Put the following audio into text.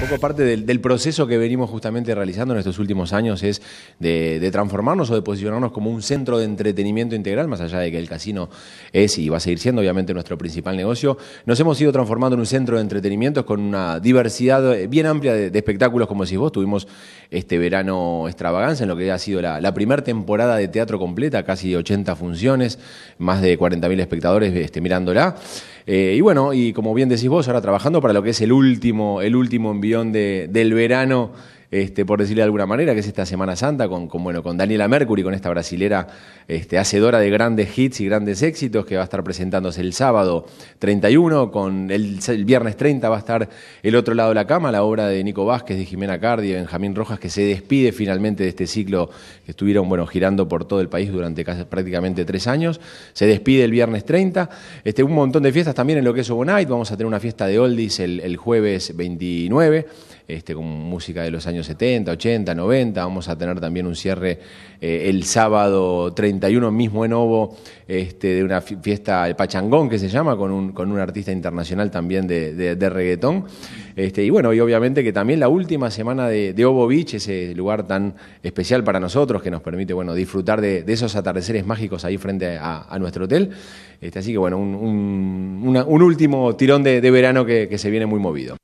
Un poco parte del, proceso que venimos justamente realizando en estos últimos años es de, transformarnos o de posicionarnos como un centro de entretenimiento integral, más allá de que el casino es y va a seguir siendo obviamente nuestro principal negocio. Nos hemos ido transformando en un centro de entretenimiento con una diversidad eh, bien amplia de, espectáculos, como decís vos. Tuvimos este verano extravaganza en lo que ha sido la, primera temporada de teatro completa, casi 80 funciones, más de 40.000 espectadores este, mirándola. Eh, y bueno, y como bien decís vos, ahora trabajando para lo que es el último, el último envión de, del verano este, por decirle de alguna manera, que es esta Semana Santa, con, bueno, con Daniela Mercury, con esta brasilera este, hacedora de grandes hits y grandes éxitos, que va a estar presentándose el sábado 31, con el, viernes 30 va a estar El otro lado de la cama, la obra de Nico Vázquez, de Jimena Cardi, de Benjamín Rojas, que se despide finalmente de este ciclo que estuvieron bueno, girando por todo el país durante casi, prácticamente tres años. Se despide el viernes 30. Este, un montón de fiestas también en lo que es Night Vamos a tener una fiesta de oldies el, jueves 29, este, con música de los años 70, 80, 90. Vamos a tener también un cierre eh, el sábado 31 mismo en Ovo este, de una fiesta, el Pachangón que se llama, con un, con un artista internacional también de, reggaetón. Este, y bueno, y obviamente que también la última semana de, de, Ovo Beach, ese lugar tan especial para nosotros que nos permite bueno, disfrutar de, esos atardeceres mágicos ahí frente a, nuestro hotel. Este, así que bueno, un, último tirón de, verano que se viene muy movido.